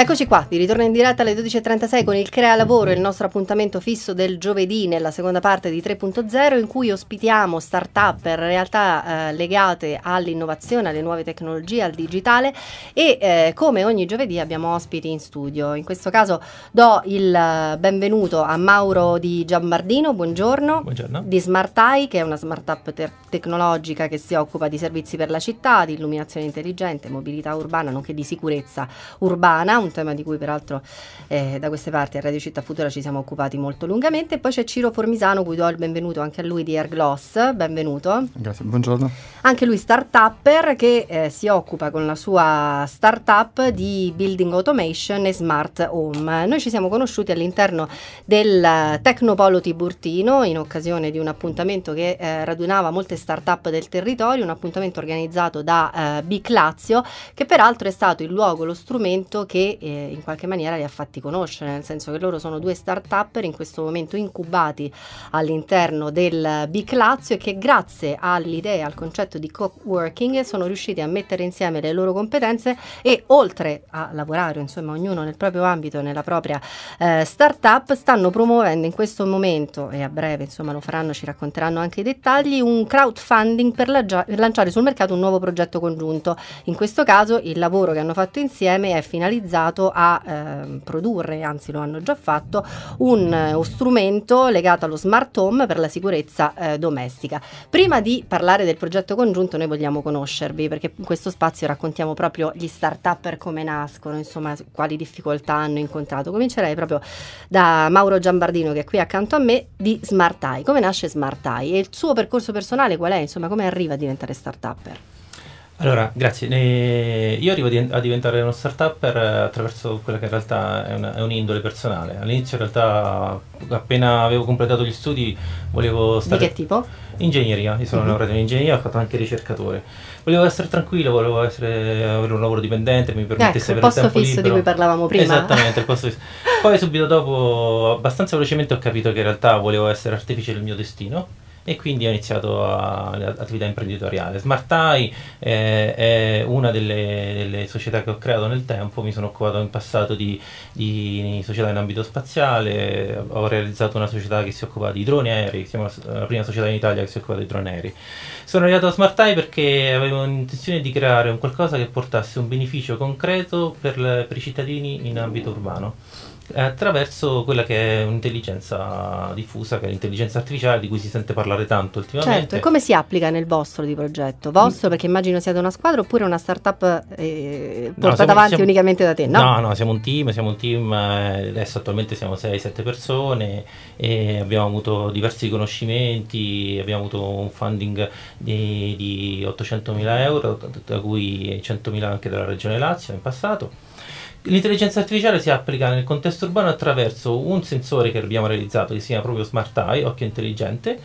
Eccoci qua, vi ritorno in diretta alle 12.36 con il Crea Lavoro, il nostro appuntamento fisso del giovedì nella seconda parte di 3.0 in cui ospitiamo start-up, per realtà eh, legate all'innovazione, alle nuove tecnologie, al digitale e eh, come ogni giovedì abbiamo ospiti in studio. In questo caso do il eh, benvenuto a Mauro Di Giambardino, buongiorno, buongiorno. di SmartEye che è una start-up te- tecnologica che si occupa di servizi per la città, di illuminazione intelligente, mobilità urbana, nonché di sicurezza urbana un tema di cui peraltro eh, da queste parti a Radio Città Futura ci siamo occupati molto lungamente. Poi c'è Ciro Formisano, cui do il benvenuto anche a lui di Airgloss, benvenuto. Grazie, buongiorno. Anche lui start-upper che eh, si occupa con la sua start-up di building automation e smart home. Noi ci siamo conosciuti all'interno del eh, Tecnopolo Tiburtino in occasione di un appuntamento che eh, radunava molte start-up del territorio, un appuntamento organizzato da eh, Biclazio che peraltro è stato il luogo, lo strumento che eh, in qualche maniera li ha fatti conoscere, nel senso che loro sono due start-upper in questo momento incubati all'interno del Big Lazio e che grazie all'idea, al concetto di co-working sono riusciti a mettere insieme le loro competenze e oltre a lavorare insomma ognuno nel proprio ambito, nella propria eh, start-up, stanno promuovendo in questo momento e a breve insomma lo faranno, ci racconteranno anche i dettagli, un crowdfunding per, la, per lanciare sul mercato un nuovo progetto congiunto. In questo caso il lavoro che hanno fatto insieme è finalizzato cominciato a eh, produrre, anzi lo hanno già fatto, un, uno eh, strumento legato allo smart home per la sicurezza eh, domestica. Prima di parlare del progetto congiunto noi vogliamo conoscervi perché in questo spazio raccontiamo proprio gli start-up per come nascono, insomma quali difficoltà hanno incontrato. Comincerei proprio da Mauro Giambardino che è qui accanto a me di Smart Eye. Come nasce Smart Eye e il suo percorso personale qual è? Insomma come arriva a diventare start-upper? Allora, grazie. Eh, io arrivo a diventare uno startupper attraverso quella che in realtà è, una, è un'indole personale. All'inizio in realtà appena avevo completato gli studi volevo stare... Di che tipo? Ingegneria, io sono mm-hmm. laureato in ingegneria, ho fatto anche ricercatore. Volevo essere tranquillo, volevo essere, avere un lavoro dipendente, mi permettesse ecco, avere tempo libero. il posto fisso di cui parlavamo prima. Esattamente, il posto fisso. Poi subito dopo, abbastanza velocemente ho capito che in realtà volevo essere artefice del mio destino e quindi ho iniziato l'attività imprenditoriale. Smart eh, è una delle, delle, società che ho creato nel tempo, mi sono occupato in passato di, di società in ambito spaziale, ho realizzato una società che si occupa di droni aerei, siamo la, prima società in Italia che si occupa di droni aerei. Sono arrivato a Smart perché avevo intenzione di creare un qualcosa che portasse un beneficio concreto per, per i cittadini in ambito urbano attraverso quella che è un'intelligenza diffusa, che è l'intelligenza artificiale di cui si sente parlare tanto ultimamente. Certo, e come si applica nel vostro di progetto? Vostro mm. perché immagino siate una squadra oppure una startup eh, portata no, siamo, avanti siamo, unicamente da te, no? No, no, siamo un team, siamo un team, eh, adesso attualmente siamo 6-7 persone e abbiamo avuto diversi riconoscimenti, abbiamo avuto un funding di, di 800.000 euro, da cui 100.000 anche dalla Regione Lazio in passato L'intelligenza artificiale si applica nel contesto urbano attraverso un sensore che abbiamo realizzato, che si chiama proprio Smart Eye, occhio intelligente,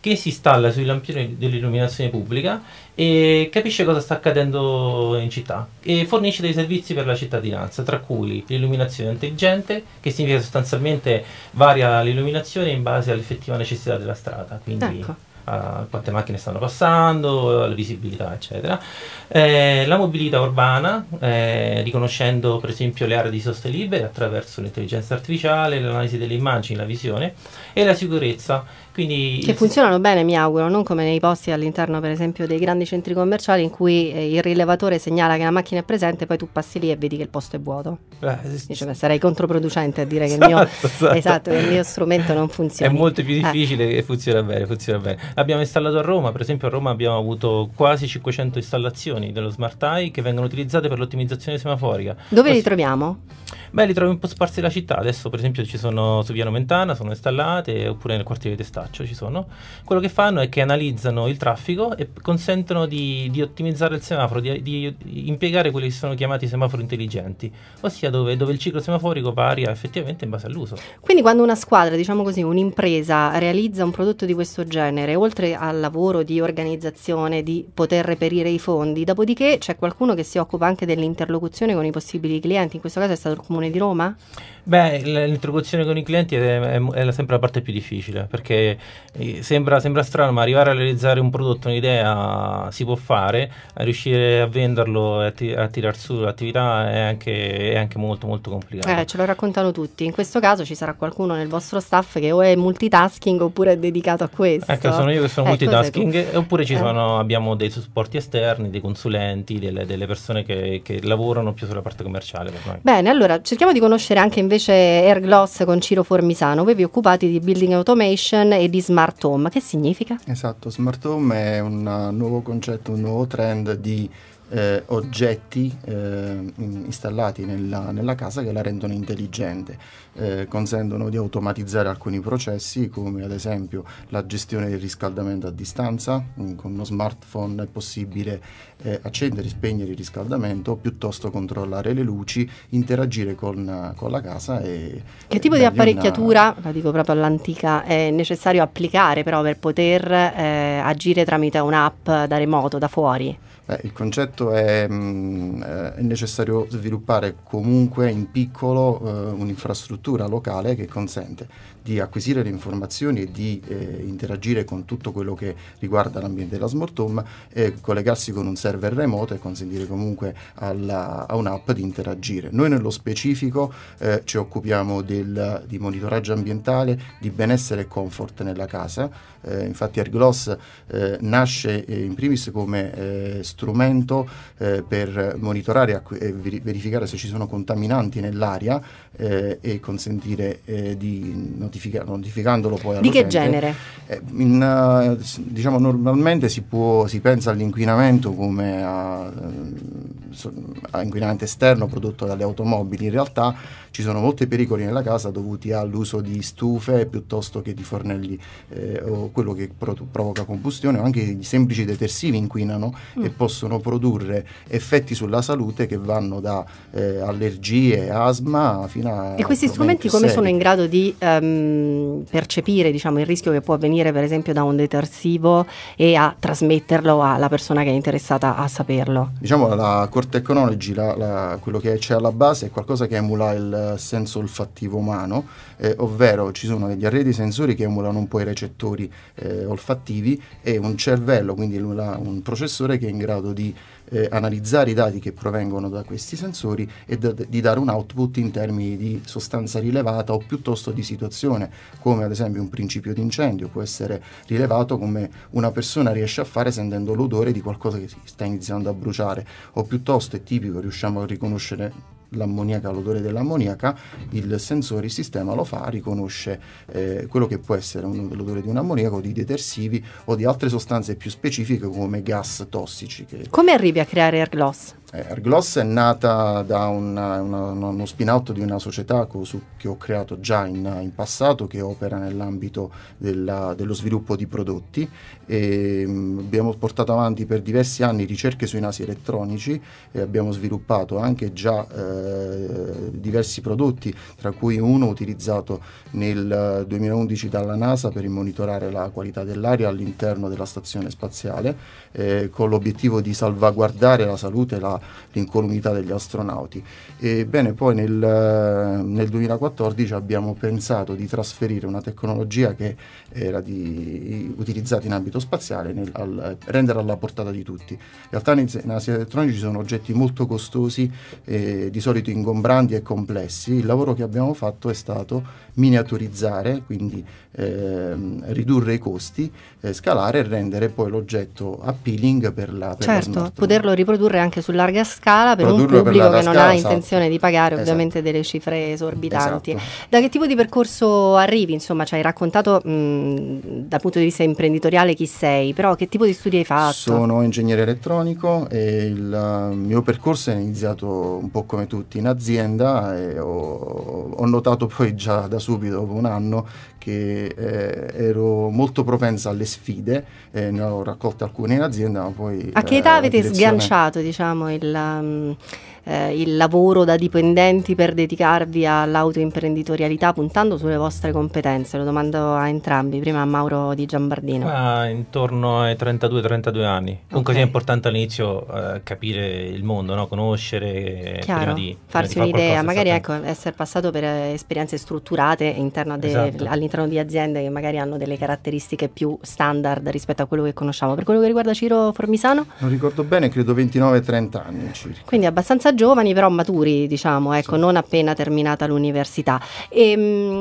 che si installa sui lampioni dell'illuminazione pubblica e capisce cosa sta accadendo in città e fornisce dei servizi per la cittadinanza, tra cui l'illuminazione intelligente, che significa sostanzialmente varia l'illuminazione in base all'effettiva necessità della strada. Quindi ecco a quante macchine stanno passando, la visibilità, eccetera. Eh, la mobilità urbana, eh, riconoscendo per esempio le aree di sosta libere attraverso l'intelligenza artificiale, l'analisi delle immagini, la visione e la sicurezza quindi che funzionano bene, mi auguro, non come nei posti all'interno, per esempio, dei grandi centri commerciali in cui eh, il rilevatore segnala che la macchina è presente, poi tu passi lì e vedi che il posto è vuoto. Eh, Dice, ma sarei controproducente a dire esatto, che, il esatto, mio, esatto. Esatto, che, il mio, strumento non funziona. È molto più eh. difficile eh. e funziona bene, funziona bene. Abbiamo installato a Roma, per esempio, a Roma abbiamo avuto quasi 500 installazioni dello Smart Eye che vengono utilizzate per l'ottimizzazione semaforica. Dove Così, li troviamo? Beh, li trovi un po' sparsi la città. Adesso, per esempio, ci sono su Piano Mentana, sono installate, oppure nel quartiere Testato tracce ci sono, quello che fanno è che analizzano il traffico e consentono di, di ottimizzare il semaforo, di, di, impiegare quelli che sono chiamati semafori intelligenti, ossia dove, dove il ciclo semaforico varia effettivamente in base all'uso. Quindi quando una squadra, diciamo così, un'impresa realizza un prodotto di questo genere, oltre al lavoro di organizzazione, di poter reperire i fondi, dopodiché c'è qualcuno che si occupa anche dell'interlocuzione con i possibili clienti, in questo caso è stato il Comune di Roma? Beh, l'interlocuzione con i clienti è, è, è sempre la parte più difficile perché sembra, sembra, strano, ma arrivare a realizzare un prodotto, un'idea si può fare, a riuscire a venderlo e a, tirar su l'attività è anche, è anche, molto molto complicato. Eh, ce lo raccontano tutti, in questo caso ci sarà qualcuno nel vostro staff che o è multitasking oppure è dedicato a questo. Ecco, sono io che sono eh, multitasking, oppure ci eh. sono, abbiamo dei supporti esterni, dei consulenti, delle, delle persone che, che, lavorano più sulla parte commerciale. Bene, allora cerchiamo di conoscere anche invece Airgloss con Ciro Formisano. Voi vi occupate di building automation e di smart home. Che significa? Esatto, smart home è un uh, nuovo concetto, un nuovo trend di eh, oggetti eh, installati nella, nella, casa che la rendono intelligente, eh, consentono di automatizzare alcuni processi come ad esempio la gestione del riscaldamento a distanza, mm, con uno smartphone è possibile eh, accendere e spegnere il riscaldamento piuttosto controllare le luci, interagire con, con la casa. E, che tipo di apparecchiatura, una... la dico proprio all'antica, è necessario applicare però per poter eh, agire tramite un'app da remoto, da fuori? Beh, il concetto è, mh, mm, eh, è, necessario sviluppare comunque in piccolo eh, un'infrastruttura locale che consente di acquisire le informazioni e di eh, interagire con tutto quello che riguarda l'ambiente della smart home e collegarsi con un server remoto e consentire comunque alla, a un'app di interagire. Noi nello specifico eh, ci occupiamo del, di monitoraggio ambientale, di benessere e comfort nella casa, eh, infatti Airgloss eh, nasce in primis come strumento strumento eh, per monitorare e verificare se ci sono contaminanti nell'aria eh, e consentire eh, di notifica- notificandolo poi Di che genere? Eh, in, eh, diciamo normalmente si, può, si pensa all'inquinamento come a inquinante esterno prodotto dalle automobili. In realtà ci sono molti pericoli nella casa dovuti all'uso di stufe piuttosto che di fornelli eh, o quello che pro- provoca combustione o anche i semplici detersivi inquinano mm. e possono produrre effetti sulla salute che vanno da eh, allergie, asma fino a... E questi strumenti come seri. sono in grado di um, percepire diciamo, il rischio che può avvenire per esempio da un detersivo e a trasmetterlo alla persona che è interessata a saperlo? Diciamo la Core Technology, la, la, quello che c'è alla base, è qualcosa che emula il eh, senso olfattivo umano, eh, ovvero ci sono degli arredi sensori che emulano un po' i recettori eh, olfattivi e un cervello, quindi un processore che è in grado di eh, analizzare i dati che provengono da questi sensori e da, di dare un output in termini di sostanza rilevata o piuttosto di situazione, come ad esempio un principio di incendio può essere rilevato come una persona riesce a fare sentendo l'odore di qualcosa che si sta iniziando a bruciare o piuttosto è tipico riusciamo a riconoscere l'ammoniaca, l'odore dell'ammoniaca, il sensore, il sistema lo fa, riconosce eh, quello che può essere un, l'odore di un ammoniaco, di detersivi o di altre sostanze più specifiche come gas tossici. Che... Come arrivi a creare Airgloss? Argloss eh, è nata da una, una, uno spin-out di una società che ho creato già in, in passato che opera nell'ambito della, dello sviluppo di prodotti e mm, abbiamo portato avanti per diversi anni ricerche sui nasi elettronici e abbiamo sviluppato anche già eh, diversi prodotti tra cui uno utilizzato nel 2011 dalla NASA per monitorare la qualità dell'aria all'interno della stazione spaziale eh, con l'obiettivo di salvaguardare la salute e la l'incolumità degli astronauti. Ebbene, poi nel, nel, 2014 abbiamo pensato di trasferire una tecnologia che era di, utilizzata in ambito spaziale, nel, al, renderla alla portata di tutti. In realtà in, in Asia Elettronica ci sono oggetti molto costosi, eh, di solito ingombranti e complessi. Il lavoro che abbiamo fatto è stato miniaturizzare, quindi eh, ridurre i costi, eh, scalare e rendere poi l'oggetto appealing per la... Per certo, poterlo riprodurre anche su larga larga scala per Produrlo un pubblico per che non scala, ha esatto. intenzione di pagare esatto. ovviamente delle cifre esorbitanti. Esatto. Da che tipo di percorso arrivi? Insomma, ci hai raccontato mh, dal punto di vista imprenditoriale chi sei, però che tipo di studi hai fatto? Sono ingegnere elettronico e il eh, mio percorso è iniziato un po' come tutti in azienda e ho, ho notato poi già da subito, dopo un anno, che eh, ero molto propensa alle sfide, eh, ne ho raccolte alcune in azienda, ma poi... A che età eh, avete direzione... sganciato diciamo, la, mm, eh, il lavoro da dipendenti per dedicarvi all'autoimprenditorialità puntando sulle vostre competenze? Lo domando a entrambi, prima a Mauro di Giambardino. Ah, intorno ai 32-32 anni. Okay. Comunque sia importante all'inizio eh, capire il mondo, no? conoscere, eh, Chiaro, prima di, farsi prima di un'idea, magari ecco, essere passato per eh, esperienze strutturate de- esatto. all'interno di aziende che magari hanno delle caratteristiche più standard rispetto a quello che conosciamo. Per quello che riguarda Ciro Formisano? Non ricordo bene, credo 29-30 anni circa. Quindi abbastanza abbastanza giovani, però maturi, diciamo, ecco, sì. non appena terminata l'università. E, ehm,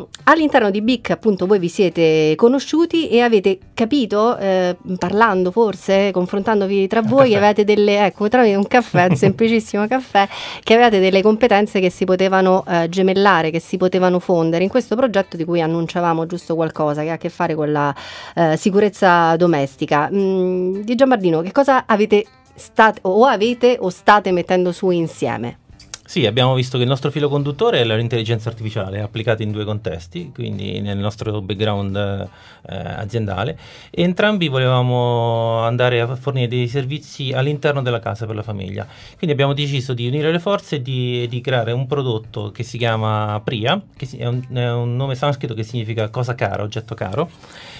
mh, all'interno di BIC, appunto, voi vi siete conosciuti e avete capito, eh, parlando forse, confrontandovi tra voi, caffè. delle, ecco, tramite un caffè, un semplicissimo caffè, che avevate delle competenze che si potevano eh, gemellare, che si potevano fondere in questo progetto di cui annunciavamo giusto qualcosa, che ha a che fare con la eh, sicurezza domestica. Mm, di Gianbardino, che cosa avete state, o avete o state mettendo su insieme? Sì, abbiamo visto che il nostro filo conduttore è l'intelligenza artificiale applicata in due contesti, quindi nel nostro background eh, aziendale, e entrambi volevamo andare a fornire dei servizi all'interno della casa per la famiglia. Quindi abbiamo deciso di unire le forze e di, di creare un prodotto che si chiama Priya, che è un, è un nome sanscrito che significa cosa cara, oggetto caro.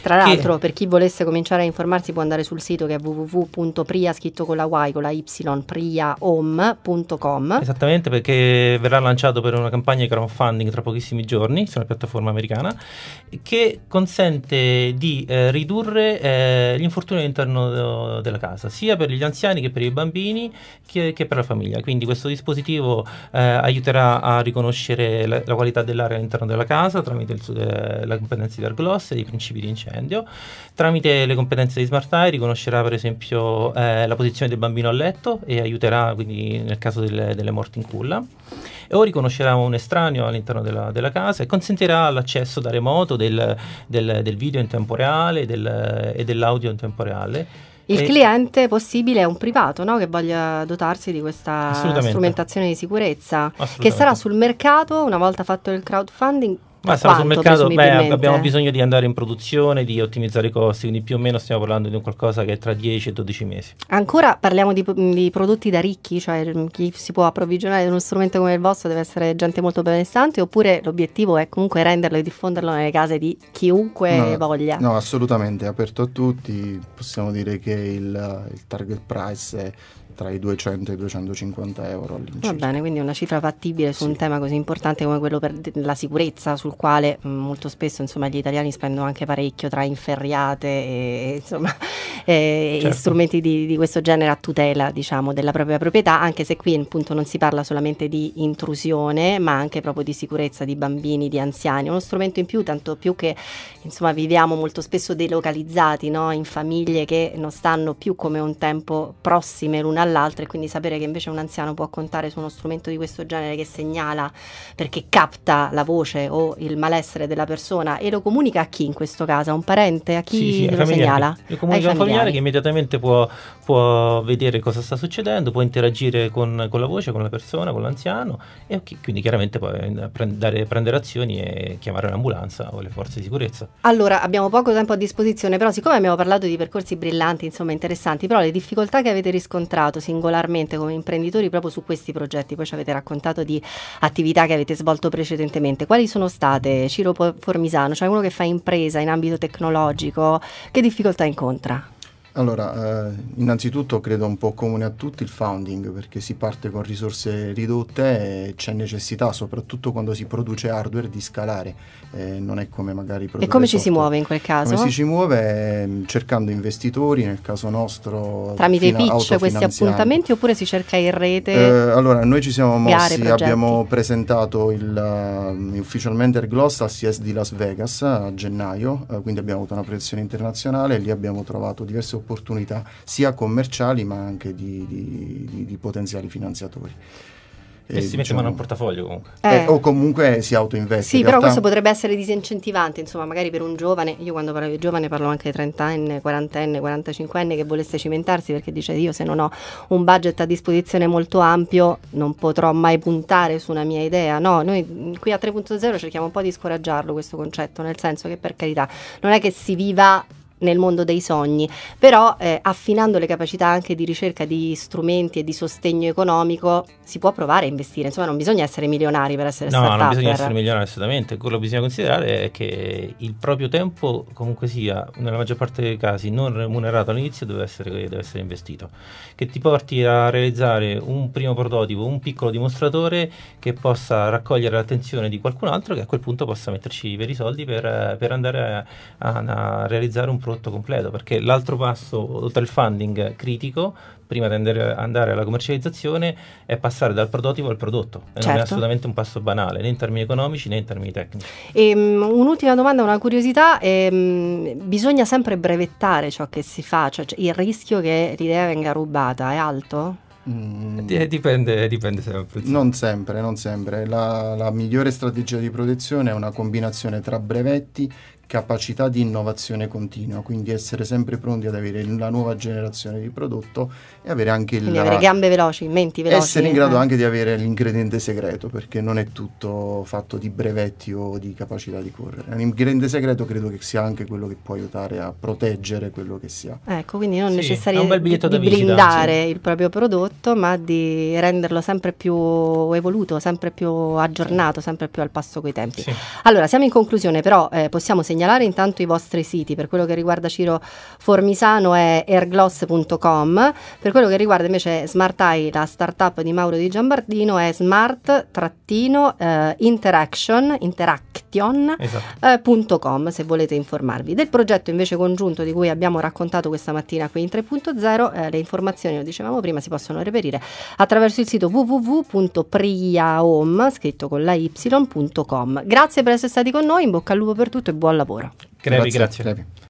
Tra l'altro, per chi volesse cominciare a informarsi può andare sul sito che è www.priya, scritto con la Y, con la Y, priahome.com. Esattamente, che verrà lanciato per una campagna di crowdfunding tra pochissimi giorni su una piattaforma americana che consente di eh, ridurre eh, gli infortuni all'interno eh, della casa, sia per gli anziani che per i bambini che, che per la famiglia. Quindi questo dispositivo eh, aiuterà a riconoscere la, la qualità dell'aria all'interno della casa tramite il, eh, la competenza di Argloss e i principi di incendio. Tramite le competenze di Smart Eye riconoscerà per esempio eh, la posizione del bambino a letto e aiuterà quindi nel caso delle, delle morti in culla nulla o riconoscerà un estraneo all'interno della, della casa e consentirà l'accesso da remoto del, del, del video in tempo reale del, e dell'audio in tempo reale. Il cliente possibile è un privato no? che voglia dotarsi di questa strumentazione di sicurezza che sarà sul mercato una volta fatto il crowdfunding ma siamo sul mercato, beh, abbiamo bisogno di andare in produzione, di ottimizzare i costi, quindi più o meno stiamo parlando di un qualcosa che è tra 10 e 12 mesi. Ancora parliamo di, di prodotti da ricchi, cioè mm, chi si può approvvigionare di uno strumento come il vostro deve essere gente molto benestante, oppure l'obiettivo è comunque renderlo e diffonderlo nelle case di chiunque no, voglia? No, assolutamente, è aperto a tutti, possiamo dire che il, il target price è tra i 200 e i 250 euro all'incirca. Va bene, quindi una cifra fattibile su sì. un tema così importante come quello per la sicurezza, sul quale molto spesso insomma, gli italiani spendono anche parecchio tra inferriate e, insomma, e, certo. strumenti di, di, questo genere a tutela diciamo, della propria proprietà, anche se qui appunto, non si parla solamente di intrusione, ma anche proprio di sicurezza di bambini, di anziani, uno strumento in più, tanto più che insomma, viviamo molto spesso delocalizzati no? in famiglie che non stanno più come un tempo prossime l'una all'altra dall'altra e quindi sapere che invece un anziano può contare su uno strumento di questo genere che segnala perché capta la voce o il malessere della persona e lo comunica a chi in questo caso? A un parente? A chi sì, sì, lo segnala? Lo comunica a un familiare che immediatamente può, può, vedere cosa sta succedendo, può interagire con, con, la voce, con la persona, con l'anziano e quindi chiaramente può prendere, prendere azioni e chiamare l'ambulanza o le forze di sicurezza. Allora, abbiamo poco tempo a disposizione, però siccome abbiamo parlato di percorsi brillanti, insomma interessanti, però le difficoltà che avete riscontrato singolarmente come imprenditori proprio su questi progetti, poi ci avete raccontato di attività che avete svolto precedentemente, quali sono state Ciro Formisano, cioè uno che fa impresa in ambito tecnologico, che difficoltà incontra? Allora, eh, innanzitutto credo un po' comune a tutti il founding, perché si parte con risorse ridotte e c'è necessità, soprattutto quando si produce hardware, di scalare. Eh, non è come magari produrre E come software. ci si muove in quel caso? Come si ci muove mm, cercando investitori, nel caso nostro... Tramite fina- pitch questi appuntamenti oppure si cerca in rete? Eh, allora, noi ci siamo mossi, abbiamo presentato il, uh, ufficialmente il Gloss al CS di Las Vegas a gennaio, uh, quindi abbiamo avuto una proiezione internazionale, e lì abbiamo trovato diverse opportunità opportunità sia commerciali ma anche di, di, di, di potenziali finanziatori. E, e eh, si diciamo, mette mano al portafoglio comunque. Eh. Eh, o comunque si autoinveste. Sì, però realtà... questo potrebbe essere disincentivante, insomma, magari per un giovane, io quando parlo di giovane parlo anche di 30enne, 40enne, 45enne che volesse cimentarsi perché dice io se non ho un budget a disposizione molto ampio non potrò mai puntare su una mia idea. No, noi mm, qui a 3.0 cerchiamo un po' di scoraggiarlo questo concetto, nel senso che per carità non è che si viva nel mondo dei sogni, però eh, affinando le capacità anche di ricerca di strumenti e di sostegno economico si può provare a investire, insomma non bisogna essere milionari per essere no, start-upper. No, non bisogna essere milionari assolutamente, quello che bisogna considerare è che il proprio tempo comunque sia, nella maggior parte dei casi, non remunerato all'inizio deve essere, deve essere investito, che ti porti a realizzare un primo prototipo, un piccolo dimostratore che possa raccogliere l'attenzione di qualcun altro che a quel punto possa metterci i veri soldi per, per andare a, a, a realizzare un progetto prodotto completo, perché l'altro passo, oltre al funding critico, prima di andare alla commercializzazione, è passare dal prototipo al prodotto. Certo. Non è certo. assolutamente un passo banale, né in termini economici né in termini tecnici. E, um, un'ultima domanda, una curiosità. Ehm, bisogna sempre brevettare ciò che si fa, cioè, cioè il rischio che l'idea venga rubata è alto? Mm. Eh, dipende, eh, dipende, sempre. Non sempre, non sempre. La, la, migliore strategia di protezione è una combinazione tra brevetti capacità di innovazione continua, quindi essere sempre pronti ad avere la nuova generazione di prodotto e avere anche il... avere gambe veloci, menti veloci. Essere in grado eh. anche di avere l'ingrediente segreto, perché non è tutto fatto di brevetti o di capacità di correre. L'ingrediente segreto credo che sia anche quello che può aiutare a proteggere quello che si ha. Ecco, quindi non sì, necessariamente di, di blindare sì. il proprio prodotto, ma di renderlo sempre più evoluto, sempre più aggiornato, sempre più al passo coi tempi. Sì. Allora, siamo in conclusione, però eh, possiamo segnare segnalare intanto i vostri siti. Per quello che riguarda Ciro Formisano è airgloss.com, per quello che riguarda invece Smart Eye, la startup di Mauro Di Giambardino è smart-interaction, pattion.com esatto. eh, se volete informarvi. Del progetto invece congiunto di cui abbiamo raccontato questa mattina qui in 3.0, eh, le informazioni, lo dicevamo prima, si possono reperire attraverso il sito www.priaom, scritto con la y.com. Grazie per essere stati con noi, in bocca al lupo per tutto e buon lavoro. Crevi, grazie. grazie.